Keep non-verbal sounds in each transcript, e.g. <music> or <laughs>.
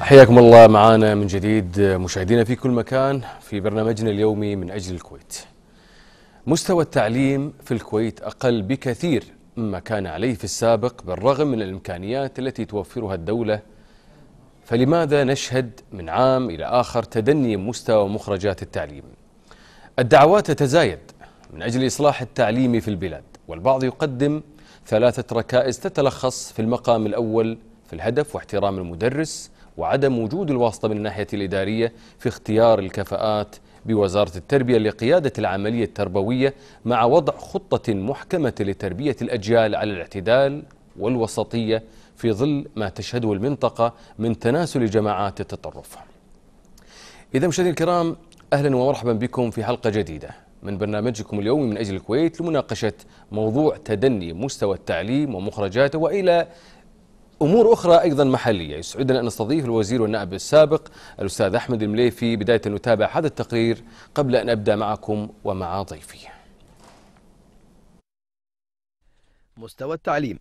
حياكم الله معنا من جديد مشاهدينا في كل مكان في برنامجنا اليومي من أجل الكويت مستوى التعليم في الكويت أقل بكثير مما كان عليه في السابق بالرغم من الإمكانيات التي توفرها الدولة فلماذا نشهد من عام إلى آخر تدني مستوى مخرجات التعليم الدعوات تتزايد من أجل إصلاح التعليم في البلاد والبعض يقدم ثلاثة ركائز تتلخص في المقام الأول في الهدف واحترام المدرس وعدم وجود الواسطة من الناحية الإدارية في اختيار الكفاءات بوزارة التربية لقيادة العملية التربوية مع وضع خطة محكمة لتربية الأجيال على الاعتدال والوسطية في ظل ما تشهده المنطقة من تناسل جماعات التطرف إذا مشاهدينا الكرام أهلا ومرحبا بكم في حلقة جديدة من برنامجكم اليومي من أجل الكويت لمناقشة موضوع تدني مستوى التعليم ومخرجاته وإلى أمور أخرى أيضا محلية يسعدنا أن نستضيف الوزير والنائب السابق الأستاذ أحمد المليفي بداية نتابع هذا التقرير قبل أن أبدأ معكم ومع ضيفي مستوى التعليم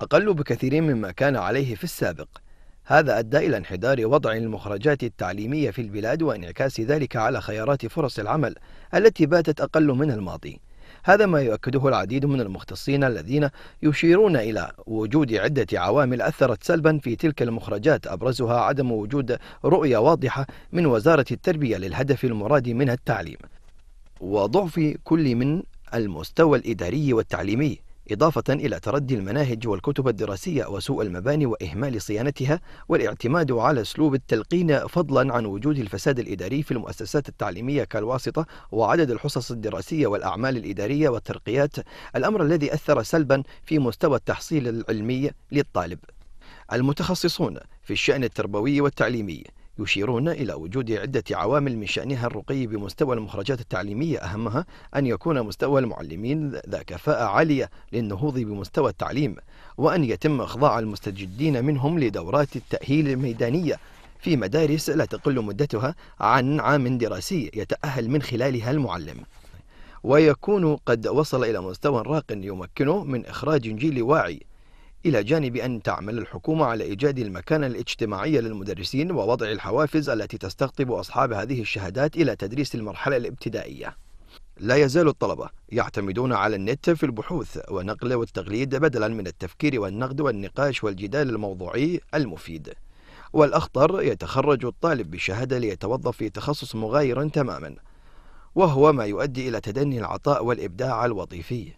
أقل بكثير مما كان عليه في السابق هذا أدى إلى انحدار وضع المخرجات التعليمية في البلاد وانعكاس ذلك على خيارات فرص العمل التي باتت أقل من الماضي هذا ما يؤكده العديد من المختصين الذين يشيرون إلى وجود عدة عوامل أثرت سلبا في تلك المخرجات أبرزها عدم وجود رؤية واضحة من وزارة التربية للهدف المراد منها التعليم وضعف كل من المستوى الإداري والتعليمي إضافة إلى تردي المناهج والكتب الدراسية وسوء المباني وإهمال صيانتها والاعتماد على أسلوب التلقين فضلا عن وجود الفساد الإداري في المؤسسات التعليمية كالواسطة وعدد الحصص الدراسية والأعمال الإدارية والترقيات الأمر الذي أثر سلبا في مستوى التحصيل العلمي للطالب المتخصصون في الشأن التربوي والتعليمي يشيرون إلى وجود عدة عوامل من شأنها الرقي بمستوى المخرجات التعليمية أهمها أن يكون مستوى المعلمين ذا كفاءة عالية للنهوض بمستوى التعليم وأن يتم إخضاع المستجدين منهم لدورات التأهيل الميدانية في مدارس لا تقل مدتها عن عام دراسي يتأهل من خلالها المعلم ويكون قد وصل إلى مستوى راق يمكنه من إخراج جيل واعي إلى جانب أن تعمل الحكومة على إيجاد المكانة الاجتماعية للمدرسين ووضع الحوافز التي تستقطب أصحاب هذه الشهادات إلى تدريس المرحلة الابتدائية لا يزال الطلبة يعتمدون على النت في البحوث ونقل والتغليد بدلا من التفكير والنقد والنقاش والجدال الموضوعي المفيد والأخطر يتخرج الطالب بشهادة ليتوظف في تخصص مغاير تماما وهو ما يؤدي إلى تدني العطاء والإبداع الوظيفي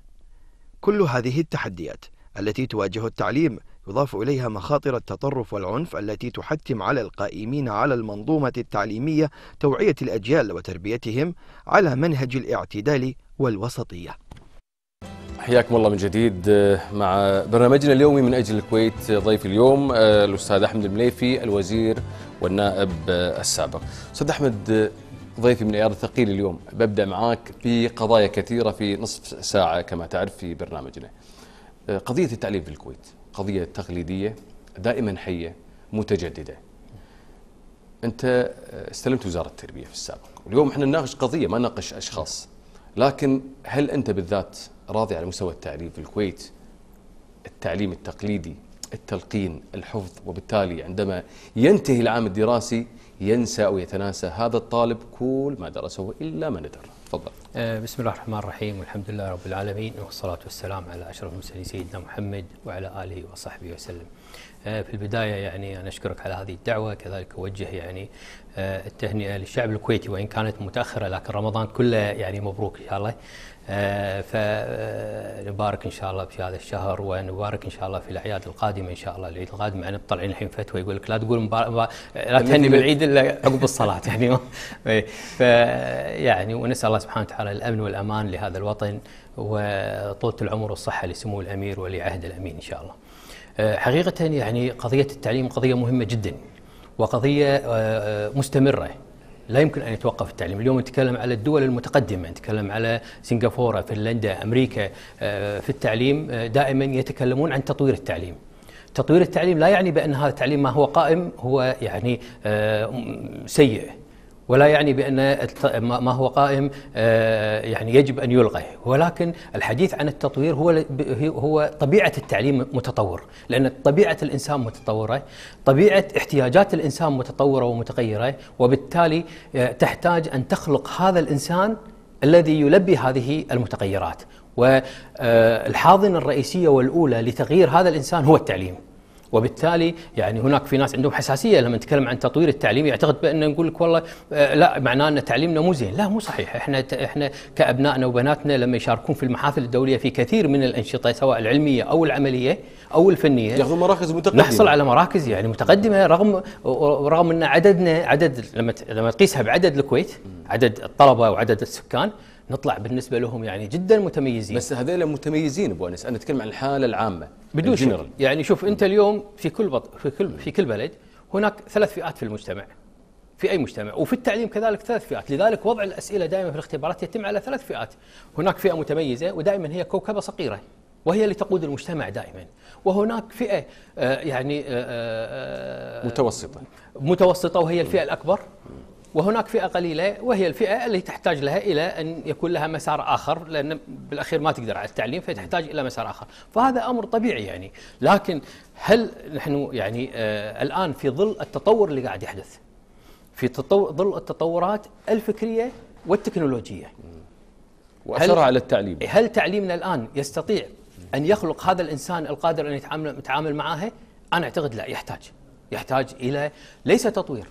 كل هذه التحديات التي تواجه التعليم يضاف إليها مخاطر التطرف والعنف التي تحتم على القائمين على المنظومة التعليمية توعية الأجيال وتربيتهم على منهج الاعتدال والوسطية حياكم الله من جديد آه، مع برنامجنا اليومي من أجل الكويت آه، ضيف اليوم آه، الأستاذ أحمد المليفي الوزير والنائب السابق أستاذ أحمد ضيفي من عيار ثقيل اليوم ببدأ معاك قضايا كثيرة في نصف ساعة كما تعرف في برنامجنا آه، قضية التعليم في الكويت قضية تقليدية دائما حية متجددة أنت آه، استلمت وزارة التربية في السابق اليوم احنا نناقش قضية ما نناقش أشخاص لكن هل أنت بالذات راضي على مستوى التعليم في الكويت التعليم التقليدي التلقين الحفظ وبالتالي عندما ينتهي العام الدراسي ينسى أو يتناسى هذا الطالب كل ما درسه إلا ما ندر تفضل آه، بسم الله الرحمن الرحيم والحمد لله رب العالمين والصلاة والسلام على أشرف المرسلين سيدنا محمد وعلى آله وصحبه وسلم آه، في البداية يعني أنا أشكرك على هذه الدعوة كذلك أوجه يعني آه، التهنئة للشعب الكويتي وإن كانت متأخرة لكن رمضان كله يعني مبروك إن شاء الله آه، فنبارك ان شاء الله في هذا الشهر ونبارك ان شاء الله في الاعياد القادمه ان شاء الله العيد القادم يعني طالعين الحين فتوى يقول لك لا تقول مبار... لا تهني بالعيد الا عقب الصلاه <laughs> يعني إيه. ف يعني ونسال الله سبحانه وتعالى الامن والامان لهذا الوطن وطولة العمر والصحة لسمو الأمير ولي عهد الأمين إن شاء الله آه، حقيقة يعني قضية التعليم قضية مهمة جدا وقضية آه، مستمرة لا يمكن ان يتوقف التعليم، اليوم نتكلم على الدول المتقدمه، نتكلم على سنغافوره، فنلندا، امريكا آه، في التعليم آه، دائما يتكلمون عن تطوير التعليم. تطوير التعليم لا يعني بان هذا التعليم ما هو قائم هو يعني آه، سيء، ولا يعني بان ما هو قائم آه، يعني يجب ان يلغى ولكن الحديث عن التطوير هو هو طبيعه التعليم متطور لان طبيعه الانسان متطوره طبيعه احتياجات الانسان متطوره ومتغيره وبالتالي آه، تحتاج ان تخلق هذا الانسان الذي يلبي هذه المتغيرات والحاضنه آه، الرئيسيه والاولى لتغيير هذا الانسان هو التعليم وبالتالي يعني هناك في ناس عندهم حساسيه لما نتكلم عن تطوير التعليم يعتقد بان نقول لك والله آه، لا معناه ان تعليمنا مو زين، لا مو صحيح، احنا احنا كابنائنا وبناتنا لما يشاركون في المحافل الدوليه في كثير من الانشطه سواء العلميه او العمليه او الفنيه ياخذون مراكز متقدمه نحصل على مراكز يعني متقدمه رغم رغم ان عددنا عدد لما لما تقيسها بعدد الكويت عدد الطلبه وعدد السكان نطلع بالنسبه لهم يعني جدا متميزين بس هذول متميزين ابو انس انا اتكلم عن الحاله العامه بدون شك يعني شوف انت اليوم في كل بط... في كل في كل بلد هناك ثلاث فئات في المجتمع في اي مجتمع وفي التعليم كذلك ثلاث فئات لذلك وضع الاسئله دائما في الاختبارات يتم على ثلاث فئات هناك فئه متميزه ودائما هي كوكبه صغيره وهي اللي تقود المجتمع دائما وهناك فئه آه، يعني آه، آه، متوسطه متوسطه وهي الفئه الاكبر وهناك فئه قليله وهي الفئه اللي تحتاج لها الى ان يكون لها مسار اخر لان بالاخير ما تقدر على التعليم فتحتاج الى مسار اخر، فهذا امر طبيعي يعني، لكن هل نحن يعني آه الان في ظل التطور اللي قاعد يحدث في تطور ظل التطورات الفكريه والتكنولوجيه واثرها على التعليم هل تعليمنا الان يستطيع ان يخلق هذا الانسان القادر ان يتعامل يتعامل معها؟ انا اعتقد لا يحتاج يحتاج الى ليس تطوير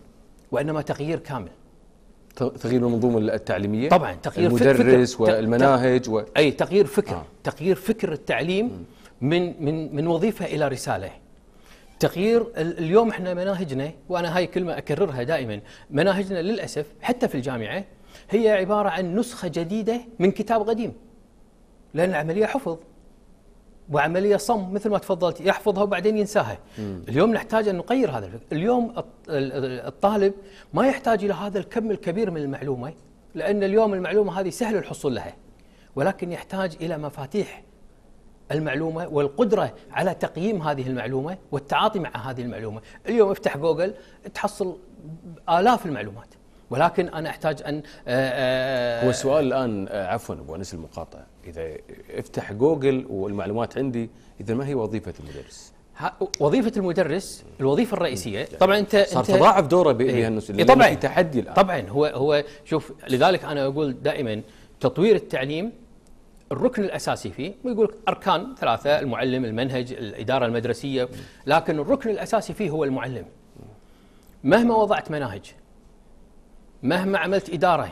وانما تغيير كامل تغيير المنظومه التعليميه طبعا تغيير المدرس والمناهج و... اي تغيير فكر آه. تغيير فكر التعليم من من من وظيفه الى رساله تغيير اليوم احنا مناهجنا وانا هاي كلمه اكررها دائما مناهجنا للاسف حتى في الجامعه هي عباره عن نسخه جديده من كتاب قديم لان العمليه حفظ وعمليه صم مثل ما تفضلت يحفظها وبعدين ينساها مم. اليوم نحتاج ان نغير هذا الفكر اليوم الطالب ما يحتاج الى هذا الكم الكبير من المعلومه لان اليوم المعلومه هذه سهل الحصول لها ولكن يحتاج الى مفاتيح المعلومه والقدره على تقييم هذه المعلومه والتعاطي مع هذه المعلومه اليوم افتح جوجل تحصل الاف المعلومات ولكن انا احتاج ان هو السؤال الان آه، عفوا ابو انس المقاطعه اذا افتح جوجل والمعلومات عندي اذا ما هي وظيفه المدرس وظيفه المدرس الوظيفه الرئيسيه يعني طبعا انت صار تضاعف دوره بهالنسبه إيه. إيه، طبعا في تحدي الان طبعا هو هو شوف لذلك انا اقول دائما تطوير التعليم الركن الاساسي فيه ويقول اركان ثلاثه المعلم المنهج الاداره المدرسيه لكن الركن الاساسي فيه هو المعلم مهما وضعت مناهج مهما عملت اداره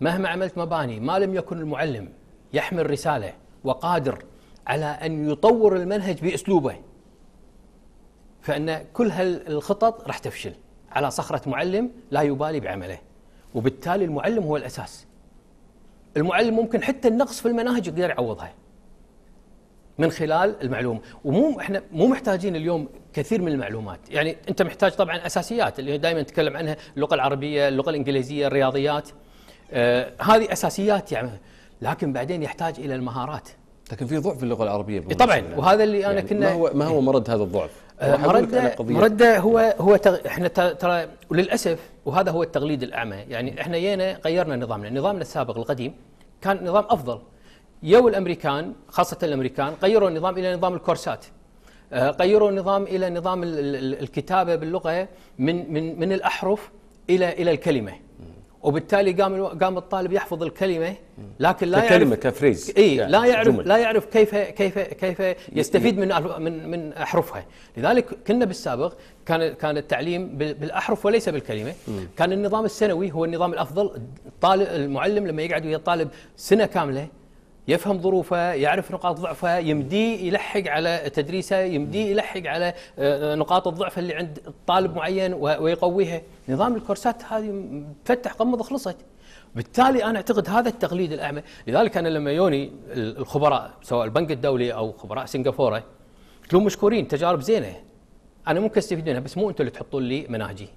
مهما عملت مباني ما لم يكن المعلم يحمل رساله وقادر على ان يطور المنهج باسلوبه فان كل هالخطط راح تفشل على صخره معلم لا يبالي بعمله وبالتالي المعلم هو الاساس المعلم ممكن حتى النقص في المناهج يقدر يعوضها من خلال المعلومه ومو احنا مو محتاجين اليوم كثير من المعلومات يعني انت محتاج طبعا اساسيات اللي دائما نتكلم عنها اللغه العربيه اللغه الانجليزيه الرياضيات آه هذه اساسيات يعني لكن بعدين يحتاج الى المهارات لكن في ضعف في اللغه العربيه طبعا وهذا اللي انا يعني كنا ما هو ما هو مرد هذا الضعف؟ مرد آه، مرد هو هو تغ... احنا ترى وللاسف وهذا هو التقليد الاعمى يعني احنا جينا غيرنا نظامنا، نظامنا السابق القديم كان نظام افضل يو الامريكان خاصه الامريكان غيروا النظام الى نظام الكورسات آه، غيروا النظام الى نظام الكتابه باللغه من من من الاحرف الى الى الكلمه وبالتالي قام قام الطالب يحفظ الكلمه لكن لا كلمه كفريز اي يعني لا يعرف جمل. لا يعرف كيف كيف كيف يستفيد من من من احرفها لذلك كنا بالسابق كان كان التعليم بالاحرف وليس بالكلمه كان النظام السنوي هو النظام الافضل الطالب المعلم لما يقعد ويا الطالب سنه كامله يفهم ظروفه يعرف نقاط ضعفه يمديه يلحق على تدريسه يمديه يلحق على آه، نقاط الضعف اللي عند طالب معين ويقويها نظام الكورسات هذه تفتح قمض خلصت بالتالي انا اعتقد هذا التقليد الاعمى لذلك انا لما يوني الخبراء سواء البنك الدولي او خبراء سنغافوره قلت لهم مشكورين تجارب زينه انا ممكن استفيد منها بس مو انتم اللي تحطون لي مناهجي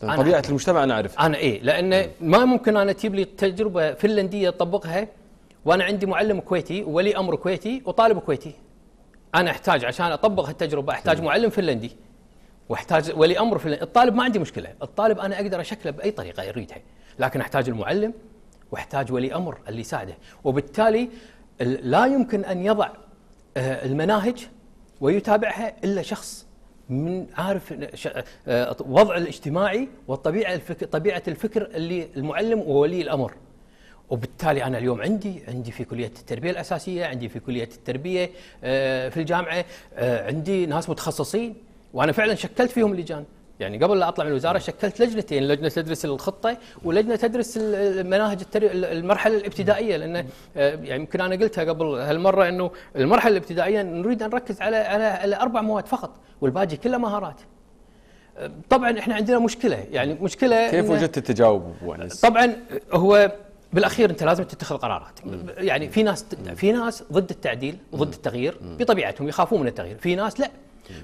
طيب، طبيعه أنا المجتمع انا اعرف انا ايه لان ما ممكن انا تجيب لي تجربه فنلنديه اطبقها وانا عندي معلم كويتي وولي امر كويتي وطالب كويتي انا احتاج عشان اطبق هالتجربه احتاج معلم فنلندي واحتاج ولي امر فنلندي الطالب ما عندي مشكله الطالب انا اقدر اشكله باي طريقه اريدها لكن احتاج المعلم واحتاج ولي امر اللي يساعده وبالتالي لا يمكن ان يضع آه، المناهج ويتابعها الا شخص من عارف آه، وضع الاجتماعي والطبيعه الفكر طبيعه الفكر اللي المعلم وولي الامر وبالتالي انا اليوم عندي عندي في كليه التربيه الاساسيه عندي في كليه التربيه آه، في الجامعه آه، عندي ناس متخصصين وانا فعلا شكلت فيهم لجان يعني قبل لا اطلع من الوزاره شكلت لجنتين لجنه تدرس الخطه ولجنه تدرس المناهج التري... المرحله الابتدائيه لان آه، يعني يمكن انا قلتها قبل هالمره انه المرحله الابتدائيه نريد ان نركز على على, على اربع مواد فقط والباقي كله مهارات طبعا احنا عندنا مشكله يعني مشكله كيف وجدت التجاوب طبعا هو بالاخير انت لازم تتخذ قرارات يعني في ناس في ناس ضد التعديل وضد التغيير بطبيعتهم يخافون من التغيير في ناس لا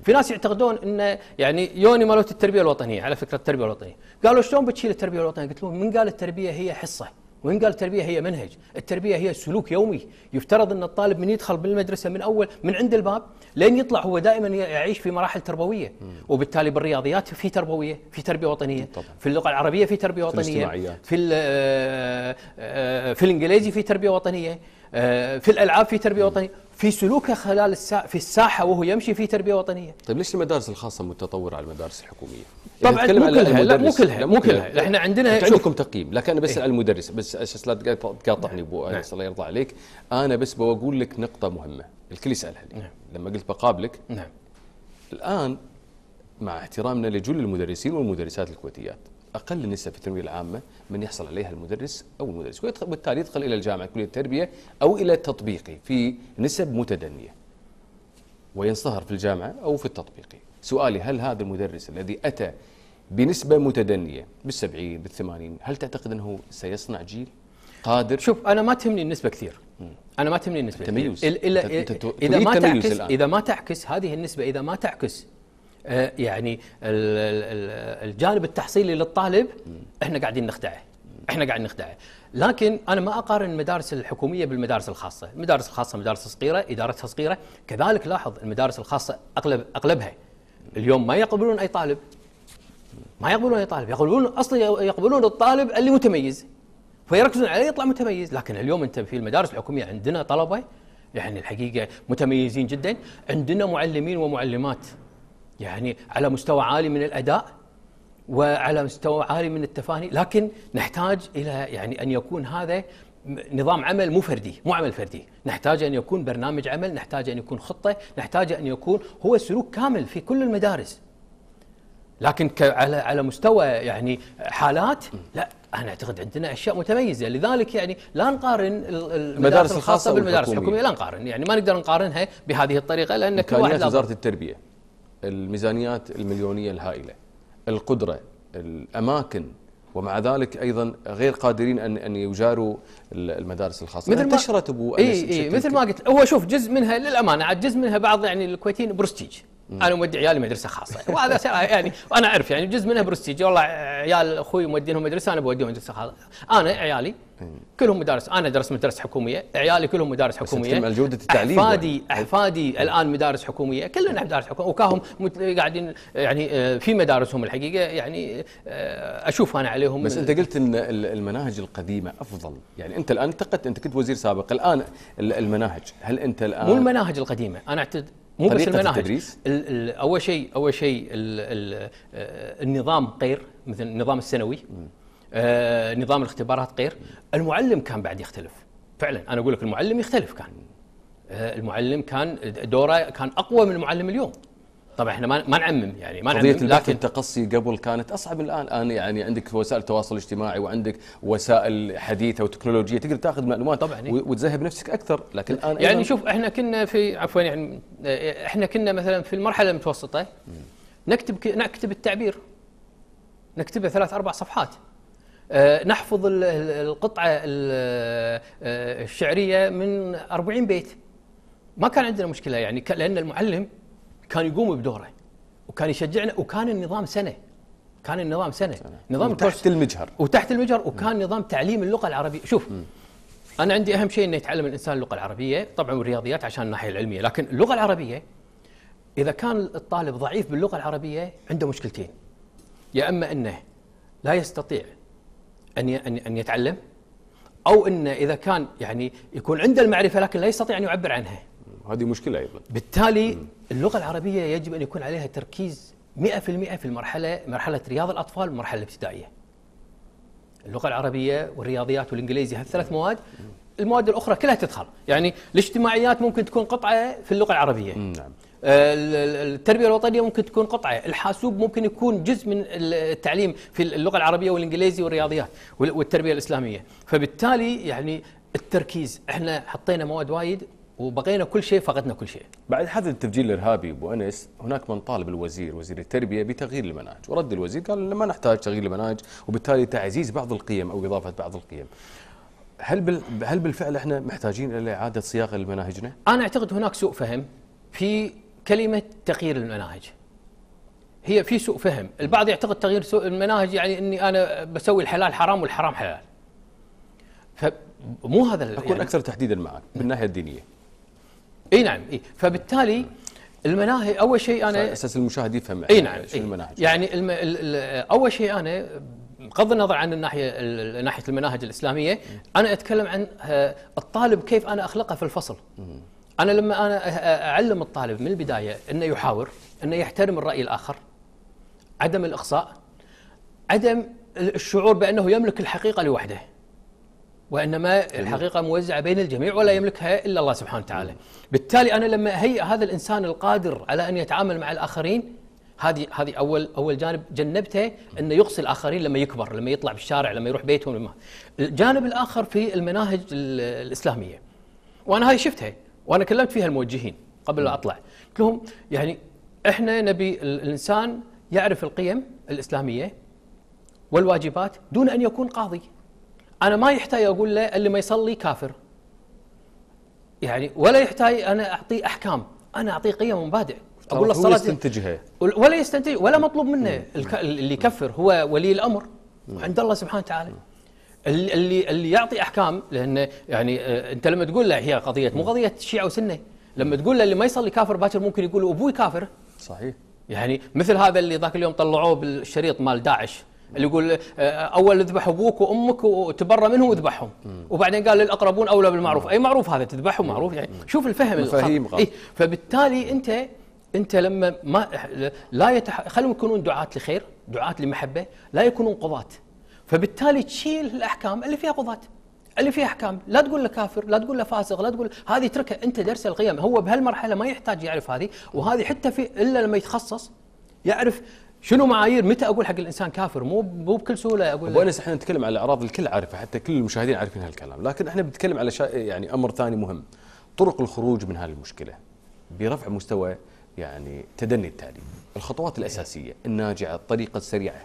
في ناس يعتقدون ان يعني يوني مالوت التربيه الوطنيه على فكره التربيه الوطنيه قالوا شلون بتشيل التربيه الوطنيه قلت لهم من قال التربيه هي حصه وين قال التربية هي منهج التربية هي سلوك يومي يفترض أن الطالب من يدخل بالمدرسة من أول من عند الباب لين يطلع هو دائما يعيش في مراحل تربوية وبالتالي بالرياضيات في تربوية في تربية وطنية في اللغة العربية في تربية وطنية في, في, آه، آه، في الإنجليزي في تربية وطنية آه، في الالعاب في تربيه وطنيه في سلوكه خلال الساحة في الساحه وهو يمشي في تربيه وطنيه طيب ليش المدارس الخاصه متطوره على المدارس الحكوميه طبعا مو كلها لا مو كلها مو كلها احنا عندنا عندكم تقييم لكن انا بسال إيه؟ المدرس بس اساس لا تقاطعني ابو نعم. الله يرضى عليك انا بس بقول لك نقطه مهمه الكل يسالها لي نعم. لما قلت بقابلك نعم الان مع احترامنا لجل المدرسين والمدرسات الكويتيات اقل نسب في الثانويه العامه من يحصل عليها المدرس او المدرس وبالتالي يدخل الى الجامعه كليه التربيه او الى التطبيقي في نسب متدنيه وينصهر في الجامعه او في التطبيقي سؤالي هل هذا المدرس الذي اتى بنسبه متدنيه بال70 بال80 هل تعتقد انه سيصنع جيل قادر شوف انا ما تهمني النسبه كثير انا ما تهمني النسبه تميز إلا إذا, اذا ما تعكس الآن. اذا ما تعكس هذه النسبه اذا ما تعكس آه، يعني الجانب التحصيلي للطالب احنا قاعدين نخدعه احنا قاعدين نخدعه لكن انا ما اقارن المدارس الحكوميه بالمدارس الخاصه، المدارس الخاصه مدارس صغيره، ادارتها صغيره، كذلك لاحظ المدارس الخاصه اغلب اغلبها اليوم ما يقبلون اي طالب. ما يقبلون اي طالب، يقبلون اصلا يقبلون الطالب اللي متميز. فيركزون عليه يطلع متميز، لكن اليوم انت في المدارس الحكوميه عندنا طلبه يعني الحقيقه متميزين جدا، عندنا معلمين ومعلمات يعني على مستوى عالي من الاداء وعلى مستوى عالي من التفاني لكن نحتاج الى يعني ان يكون هذا نظام عمل مو فردي مو عمل فردي نحتاج أن يكون برنامج عمل نحتاج أن يكون خطة نحتاج أن يكون هو سلوك كامل في كل المدارس لكن على على مستوى يعني حالات لا انا اعتقد عندنا اشياء متميزه لذلك يعني لا نقارن المدارس الخاصه بالمدارس الحكوميه لا نقارن يعني ما نقدر نقارنها بهذه الطريقه لان كل واحد وزاره التربيه الميزانيات المليونية الهائلة القدرة الأماكن ومع ذلك ايضا غير قادرين ان ان يجاروا المدارس الخاصه مثل انتشرت ابو إيه إيه مثل ما قلت هو شوف جزء منها للامانه عاد جزء منها بعض يعني الكويتيين برستيج انا مودي عيالي مدرسه خاصه وهذا يعني وانا اعرف يعني جزء منها برستيجي والله عيال اخوي مودينهم مدرسه انا بوديهم مدرسه خاصه انا عيالي كلهم مدارس انا درست مدارس حكوميه عيالي كلهم مدارس حكوميه بس جوده التعليم احفادي احفادي الان مدارس حكوميه كلنا مدارس حكوميه وكاهم قاعدين يعني آه، في مدارسهم الحقيقه يعني آه، اشوف انا عليهم بس انت قلت ان المناهج القديمه افضل يعني انت الان انتقدت انت كنت وزير سابق الان المناهج هل انت الان مو المناهج القديمه انا مو بس المناهج اول شيء اول شيء آه، النظام غير مثل النظام السنوي آه، نظام الاختبارات غير المعلم كان بعد يختلف فعلا انا اقول لك المعلم يختلف كان آه، المعلم كان دوره كان اقوى من المعلم اليوم طبعا احنا ما ما نعمم يعني ما قضيه البحث لكن التقصي قبل كانت اصعب الان الان يعني عندك وسائل التواصل الاجتماعي وعندك وسائل حديثه وتكنولوجيه تقدر تاخذ معلومات طبعا إيه. وتذهب نفسك اكثر لكن الان يعني شوف احنا كنا في عفوا يعني احنا كنا مثلا في المرحله المتوسطه نكتب نكتب التعبير نكتبه ثلاث اربع صفحات آه، نحفظ القطعه آه، الشعريه من 40 بيت ما كان عندنا مشكله يعني لان المعلم كان يقوم بدوره وكان يشجعنا وكان النظام سنه كان النظام سنه, سنة. نظام تحت المجهر وتحت المجهر وكان م. نظام تعليم اللغه العربيه شوف م. انا عندي اهم شيء انه يتعلم الانسان اللغه العربيه طبعا والرياضيات عشان الناحيه العلميه لكن اللغه العربيه اذا كان الطالب ضعيف باللغه العربيه عنده مشكلتين يا اما انه لا يستطيع ان ان يتعلم او انه اذا كان يعني يكون عنده المعرفه لكن لا يستطيع ان يعبر عنها وهذه مشكلة أيضا بالتالي م. اللغة العربية يجب أن يكون عليها تركيز 100% في المرحلة مرحلة رياض الأطفال والمرحلة الابتدائية اللغة العربية والرياضيات والإنجليزي هالثلاث مواد المواد الأخرى كلها تدخل يعني الاجتماعيات ممكن تكون قطعة في اللغة العربية نعم. آه، التربيه الوطنيه ممكن تكون قطعه، الحاسوب ممكن يكون جزء من التعليم في اللغه العربيه والانجليزي والرياضيات والتربيه الاسلاميه، فبالتالي يعني التركيز احنا حطينا مواد وايد وبقينا كل شيء فقدنا كل شيء بعد هذا التفجير الارهابي ابو انس هناك من طالب الوزير وزير التربيه بتغيير المناهج ورد الوزير قال ما نحتاج تغيير المناهج وبالتالي تعزيز بعض القيم او اضافه بعض القيم هل بال... هل بالفعل احنا محتاجين الى اعاده صياغه لمناهجنا انا اعتقد هناك سوء فهم في كلمه تغيير المناهج هي في سوء فهم البعض يعتقد تغيير سوء المناهج يعني اني انا بسوي الحلال حرام والحرام حلال فمو هذا اكون يعني اكثر تحديدا معك من الناحيه الدينيه اي نعم إيه فبالتالي المناهج اول شيء انا اساس المشاهد يفهم يعني اي نعم شو المناهج يعني الم... ال... ال... اول شيء انا بغض النظر عن الناحيه ال... ناحيه المناهج الاسلاميه انا اتكلم عن آه، الطالب كيف انا اخلقه في الفصل انا لما انا آه، آه، اعلم الطالب من البدايه انه يحاور انه يحترم الراي الاخر عدم الاقصاء عدم الشعور بانه يملك الحقيقه لوحده وانما الحقيقه موزعه بين الجميع ولا يملكها الا الله سبحانه وتعالى. بالتالي انا لما اهيئ هذا الانسان القادر على ان يتعامل مع الاخرين هذه هذه اول اول جانب جنبته انه يقصي الاخرين لما يكبر، لما يطلع بالشارع، لما يروح بيتهم، لما الجانب الاخر في المناهج الاسلاميه. وانا هاي شفتها وانا كلمت فيها الموجهين قبل لا اطلع، قلت لهم يعني احنا نبي الانسان يعرف القيم الاسلاميه والواجبات دون ان يكون قاضي. انا ما يحتاج اقول له اللي ما يصلي كافر يعني ولا يحتاج انا اعطيه احكام انا اعطيه قيم ومبادئ اقول له الصلاه يستنتجها ولا يستنتج ولا مطلوب منه اللي يكفر هو ولي الامر عند الله سبحانه وتعالى اللي اللي يعطي احكام لان يعني آه، انت لما تقول له هي قضيه مو قضيه شيعه وسنه لما تقول له اللي ما يصلي كافر باكر ممكن يقول ابوي كافر صحيح يعني مثل هذا اللي ذاك اليوم طلعوه بالشريط مال داعش اللي يقول آه، اول اذبح ابوك وامك وتبرى منهم واذبحهم وبعدين قال للاقربون اولى بالمعروف اي معروف هذا تذبحهم معروف يعني شوف الفهم مفاهيم إيه فبالتالي انت انت لما ما لا يتح... خلهم يكونون دعاة لخير دعاة لمحبه لا يكونون قضاة فبالتالي تشيل الاحكام اللي فيها قضاة اللي فيها احكام لا تقول له كافر لا تقول له فاسق لا تقول هذه تركها انت درس القيم هو بهالمرحله ما يحتاج يعرف هذه وهذه حتى في الا لما يتخصص يعرف شنو معايير متى اقول حق الانسان كافر مو مو بكل سهوله اقول ابو انس احنا نتكلم على الاعراض الكل عارفه حتى كل المشاهدين عارفين هالكلام لكن احنا بنتكلم على شا... يعني امر ثاني مهم طرق الخروج من هذه المشكله برفع مستوى يعني تدني التعليم الخطوات الاساسيه الناجعه الطريقه السريعه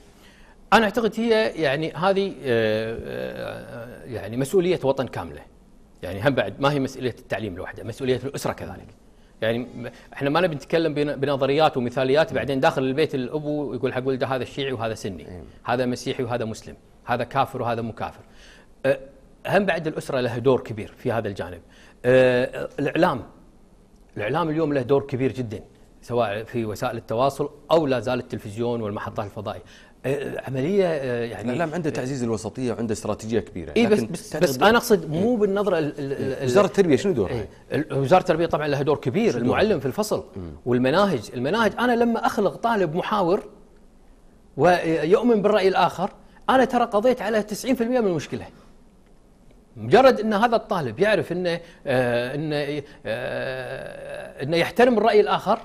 انا اعتقد هي يعني هذه آه، آه، يعني مسؤوليه وطن كامله يعني هم بعد ما هي مسؤوليه التعليم لوحده مسؤوليه الاسره كذلك يعني احنا ما نبي نتكلم بنظريات ومثاليات بعدين داخل البيت الابو يقول حق ولده هذا شيعي وهذا سني إيه. هذا مسيحي وهذا مسلم هذا كافر وهذا مو كافر أه، هم بعد الاسره لها دور كبير في هذا الجانب أه، الاعلام الاعلام اليوم له دور كبير جدا سواء في وسائل التواصل او لا زال التلفزيون والمحطات الفضائيه عمليه آه، يعني الاعلام عنده تعزيز الوسطيه وعنده استراتيجيه كبيره اي بس بس, بس انا اقصد مو إيه. بالنظره إيه. وزاره التربيه شنو دورها؟ إيه. وزاره التربيه طبعا لها دور كبير المعلم في الفصل والمناهج، المناهج انا لما اخلق طالب محاور ويؤمن بالراي الاخر انا ترى قضيت على 90% من المشكله. مجرد ان هذا الطالب يعرف انه آه انه آه انه يحترم الراي الاخر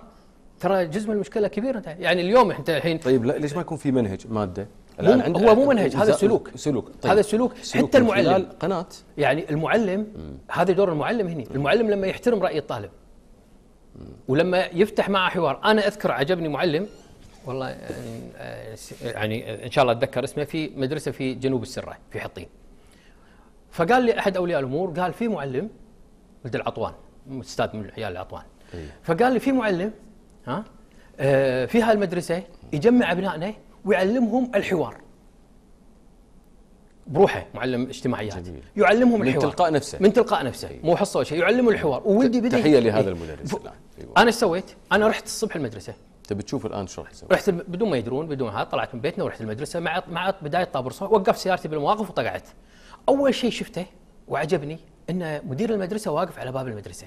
ترى جزء من المشكله كبيره يعني اليوم انت الحين طيب لا ليش ما يكون في منهج ماده الان هو مو منهج هذا سلوك سلوك طيب هذا سلوك, سلوك حتى المعلم قناه يعني المعلم هذا دور المعلم هنا المعلم لما يحترم راي الطالب ولما يفتح معه حوار انا اذكر عجبني معلم والله يعني, يعني ان شاء الله اتذكر اسمه في مدرسه في جنوب السره في حطين فقال لي احد اولياء الامور قال في معلم ولد العطوان استاذ من عيال العطوان إيه. فقال لي في معلم ها آه، في هالمدرسه يجمع ابنائنا ويعلمهم الحوار بروحه معلم اجتماعيات جميل. يعلمهم الحوار من تلقاء نفسه من تلقاء نفسه أيوه. مو حصه شيء يعلم الحوار وولدي بدا تحيه لهذا المدرس الان أيوه. انا ايش سويت؟ انا رحت الصبح المدرسه تبي تشوف الان شو راح تسوي رحت الم... بدون ما يدرون بدون هذا طلعت من بيتنا ورحت المدرسه مع مع بدايه طابور صبح وقفت سيارتي بالمواقف وطقعت اول شيء شفته وعجبني ان مدير المدرسه واقف على باب المدرسه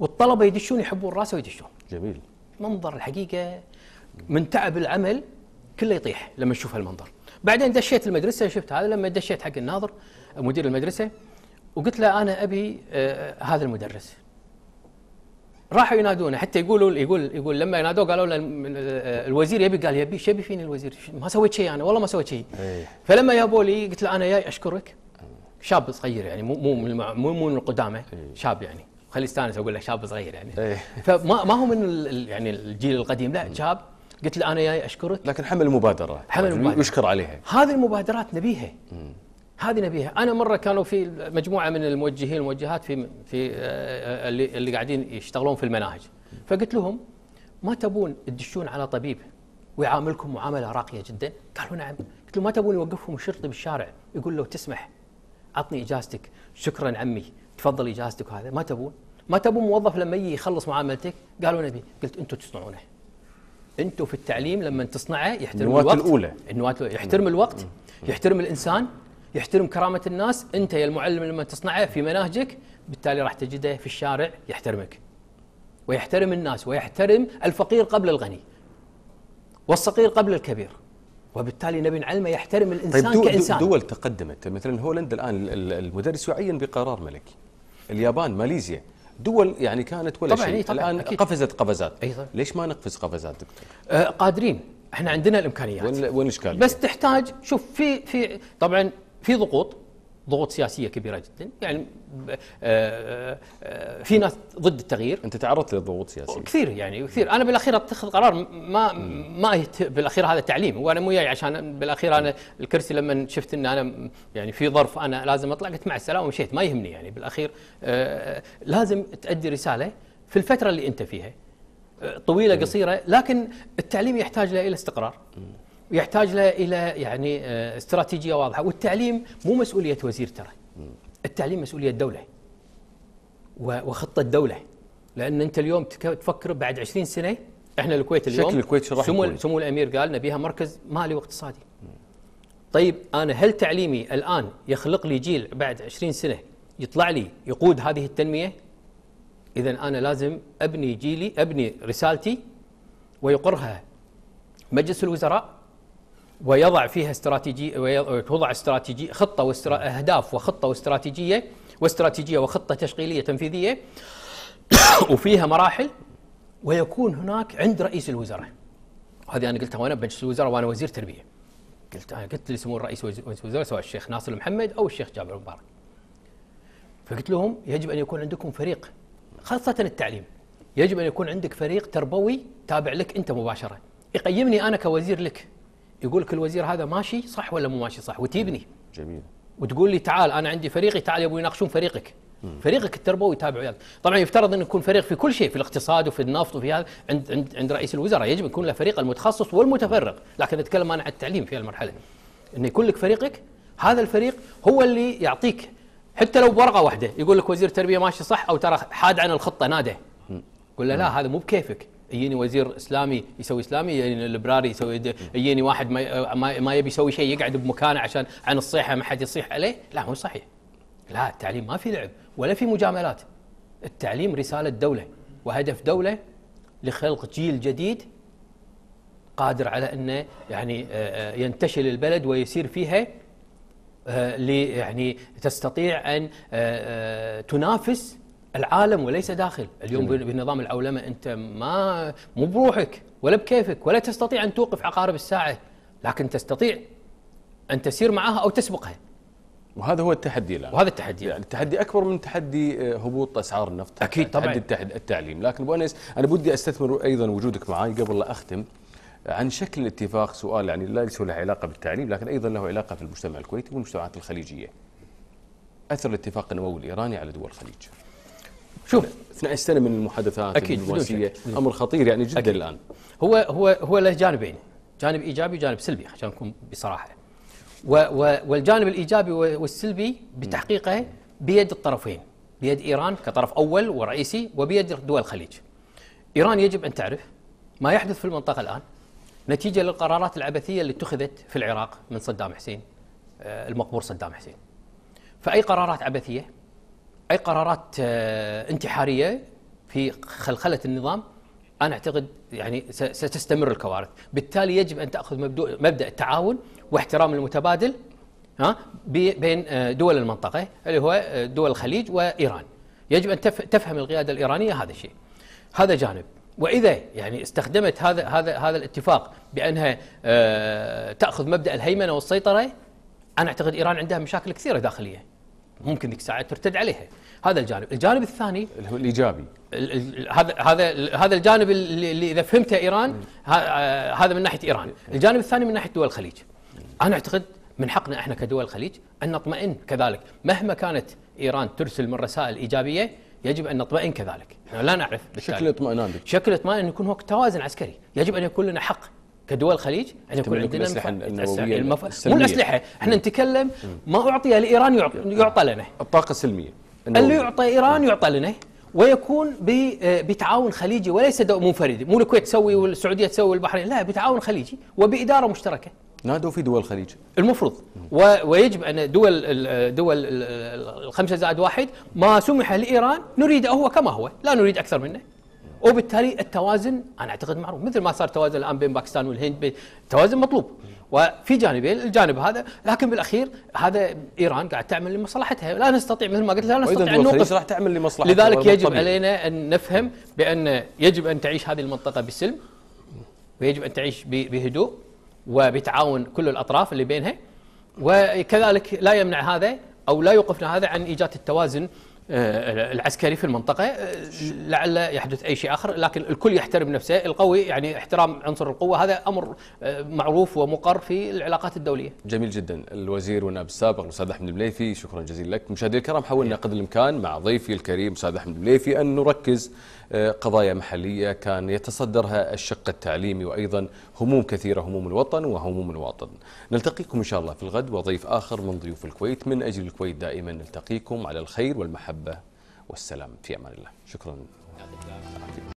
والطلبه يدشون يحبون راسه ويدشون جميل منظر الحقيقه من تعب العمل كله يطيح لما تشوف هالمنظر بعدين دشيت المدرسه شفت هذا لما دشيت حق الناظر مدير المدرسه وقلت له انا ابي آه, آه، هذا المدرس راحوا ينادونه حتى يقولوا يقول يقول لما ينادوه قالوا له آه، الوزير يبي قال يبي شبي فيني الوزير ما سويت شيء انا والله ما سويت شيء إيه. فلما جابوا لي قلت له انا جاي اشكرك شاب صغير يعني مو مو مو من القدامى إيه. شاب يعني خليه يستانس اقول له شاب صغير يعني أيه. فما ما هو من يعني الجيل القديم لا شاب قلت له انا جاي اشكرك لكن حمل المبادره حمل المبادره يشكر عليها هذه المبادرات نبيها هذه نبيها انا مره كانوا في مجموعه من الموجهين الموجهات في في آه، اللي اللي قاعدين يشتغلون في المناهج فقلت لهم ما تبون تدشون على طبيب ويعاملكم معامله راقيه جدا قالوا نعم قلت له ما تبون يوقفهم شرطي بالشارع يقول لو تسمح عطني اجازتك شكرا عمي تفضل اجازتك هذا ما تبون ما تبوا موظف لما يجي يخلص معاملتك قالوا نبي قلت انتم تصنعونه انتم في التعليم لما تصنعه يحترم النواة الوقت الاولى النواة الاولى نعم. يحترم الوقت نعم. يحترم الانسان يحترم كرامه الناس انت يا المعلم لما تصنعه في مناهجك بالتالي راح تجده في الشارع يحترمك ويحترم الناس ويحترم الفقير قبل الغني والصغير قبل الكبير وبالتالي نبي نعلمه يحترم الانسان طيب دول كانسان دول تقدمت مثلا هولندا الان المدرس يعين بقرار ملكي اليابان ماليزيا دول يعني كانت ولا طبعًا شيء طبعًا الان أكيد. قفزت قفزات أيضا. ليش ما نقفز قفزات دكتور آه قادرين احنا عندنا الامكانيات وين الاشكال بس تحتاج شوف في في طبعا في ضغوط ضغوط سياسيه كبيره جدا يعني آه، آه، في ناس ضد التغيير انت تعرضت للضغوط سياسيه كثير يعني كثير انا بالاخير اتخذ قرار ما ما بالاخير هذا تعليم وانا مو جاي عشان بالاخير انا الكرسي لما شفت ان انا يعني في ظرف انا لازم اطلع قلت مع السلامه ومشيت ما يهمني يعني بالاخير آه، لازم تؤدي رساله في الفتره اللي انت فيها طويله قصيره لكن التعليم يحتاج الى استقرار ويحتاج له الى يعني آه، استراتيجيه واضحه والتعليم مو مسؤوليه وزير ترى التعليم مسؤوليه الدوله وخطه الدوله لان انت اليوم تفكر بعد 20 سنه احنا الكويت اليوم شكل الكويت شو راح سمو, سمو الامير قال نبيها مركز مالي واقتصادي طيب انا هل تعليمي الان يخلق لي جيل بعد 20 سنه يطلع لي يقود هذه التنميه اذا انا لازم ابني جيلي ابني رسالتي ويقرها مجلس الوزراء ويضع فيها استراتيجية وتوضع استراتيجية خطة واسترا... أهداف وخطة واستراتيجية واستراتيجية وخطة تشغيلية تنفيذية <coughs> وفيها مراحل ويكون هناك عند رئيس الوزراء هذه أنا قلتها وأنا بمجلس الوزراء وأنا وزير تربية قلت أنا قلت لسمو الرئيس الوزراء سواء الشيخ ناصر المحمد أو الشيخ جابر المبارك فقلت لهم يجب أن يكون عندكم فريق خاصة التعليم يجب أن يكون عندك فريق تربوي تابع لك أنت مباشرة يقيمني أنا كوزير لك يقول لك الوزير هذا ماشي صح ولا مو ماشي صح وتجيبني جميل وتقول لي تعال انا عندي فريقي تعال يا ابوي يناقشون فريقك فريقك التربوي يتابع وياك طبعا يفترض انه يكون فريق في كل شيء في الاقتصاد وفي النفط وفي هذا عند عند, عند رئيس الوزراء يجب يكون له فريق المتخصص والمتفرغ لكن اتكلم انا عن التعليم في المرحله انه يكون لك فريقك هذا الفريق هو اللي يعطيك حتى لو بورقه واحده يقول لك وزير التربيه ماشي صح او ترى حاد عن الخطه ناده قل له لا هذا مو بكيفك يجيني وزير اسلامي يسوي اسلامي يجيني الليبرالي يسوي يجيني واحد ما ما يبي يسوي شيء يقعد بمكانه عشان عن الصيحه ما حد يصيح عليه لا مو صحيح لا التعليم ما في لعب ولا في مجاملات التعليم رساله دوله وهدف دوله لخلق جيل جديد قادر على انه يعني آه، آه، ينتشل البلد ويسير فيها آه، يعني تستطيع ان تنافس العالم وليس داخل اليوم جميل. بالنظام العولمة أنت ما مو بروحك ولا بكيفك ولا تستطيع أن توقف عقارب الساعة لكن تستطيع أن تسير معها أو تسبقها وهذا هو التحدي الان وهذا التحدي يعني التحدي اكبر من تحدي آه، هبوط اسعار النفط اكيد طبعا تحدي التعليم لكن ابو انس انا بدي استثمر ايضا وجودك معي قبل لا اختم آه، عن شكل الاتفاق سؤال يعني ليس له علاقه بالتعليم لكن ايضا له علاقه في المجتمع الكويتي والمجتمعات الخليجيه اثر الاتفاق النووي الايراني على دول الخليج شوف 12 سنه من المحادثات اكيد الدبلوماسيه امر خطير يعني جدا أكيد. الان هو هو هو له جانبين جانب ايجابي وجانب سلبي عشان نكون بصراحه و و والجانب الايجابي والسلبي بتحقيقه بيد الطرفين بيد ايران كطرف اول ورئيسي وبيد دول الخليج ايران يجب ان تعرف ما يحدث في المنطقه الان نتيجه للقرارات العبثيه اللي اتخذت في العراق من صدام حسين آه، المقبور صدام حسين فاي قرارات عبثيه اي قرارات آه، انتحاريه في خلخله النظام انا اعتقد يعني ستستمر الكوارث، بالتالي يجب ان تاخذ مبدا التعاون واحترام المتبادل ها بين آه، دول المنطقه اللي هو آه، دول الخليج وايران. يجب ان تفهم القياده الايرانيه هذا الشيء. هذا جانب. واذا يعني استخدمت هذا هذا هذا الاتفاق بانها تاخذ مبدا الهيمنه والسيطره انا اعتقد ايران عندها مشاكل كثيره داخليه. ممكن ذيك الساعه ترتد عليها هذا الجانب الجانب الثاني اللي هو الايجابي هذا هذا هذا الجانب اللي اذا فهمته ايران آه، هذا من ناحيه ايران الجانب الثاني من ناحيه دول الخليج انا اعتقد من حقنا احنا كدول الخليج ان نطمئن كذلك مهما كانت ايران ترسل من رسائل ايجابيه يجب ان نطمئن كذلك احنا لا نعرف بالتالي. شكل اطمئنان شكل اطمئنان يكون هناك توازن عسكري يجب ان يكون لنا حق كدول الخليج احنا يكون عندنا الاسلحه النوويه المف... مو الاسلحه احنا نتكلم ما اعطي لايران يعطى, لنا الطاقه السلميه النووية. اللي يعطى ايران يعطى لنا ويكون بتعاون خليجي وليس منفرد مو الكويت تسوي والسعوديه تسوي والبحرين لا بتعاون خليجي وباداره مشتركه نادوا في دول الخليج المفروض و... ويجب ان دول دول الخمسه زائد واحد ما سمح لايران نريده هو كما هو لا نريد اكثر منه وبالتالي التوازن انا اعتقد معروف مثل ما صار توازن الان بين باكستان والهند توازن مطلوب وفي جانبين الجانب هذا لكن بالاخير هذا ايران قاعد تعمل لمصلحتها لا نستطيع مثل ما قلت لا نستطيع ان نوقف راح تعمل لمصلحتها لذلك يجب طبيعي. علينا ان نفهم بان يجب ان تعيش هذه المنطقه بسلم ويجب ان تعيش بهدوء وبتعاون كل الاطراف اللي بينها وكذلك لا يمنع هذا او لا يوقفنا هذا عن ايجاد التوازن آه، آه، العسكري في المنطقة آه، لعل يحدث أي شيء آخر لكن الكل يحترم نفسه القوي يعني احترام عنصر القوة هذا أمر معروف ومقر في العلاقات الدولية جميل جدا الوزير والنائب السابق الأستاذ أحمد المليفي شكرا جزيلا لك مشاهدي الكرام حاولنا إيه. قدر الإمكان مع ضيفي الكريم أستاذ أحمد المليفي أن نركز قضايا محلية كان يتصدرها الشق التعليمي وأيضا هموم كثيرة هموم الوطن وهموم الواطن نلتقيكم إن شاء الله في الغد وضيف آخر من ضيوف الكويت من أجل الكويت دائما نلتقيكم على الخير والمحبة والسلام في أمان الله شكرا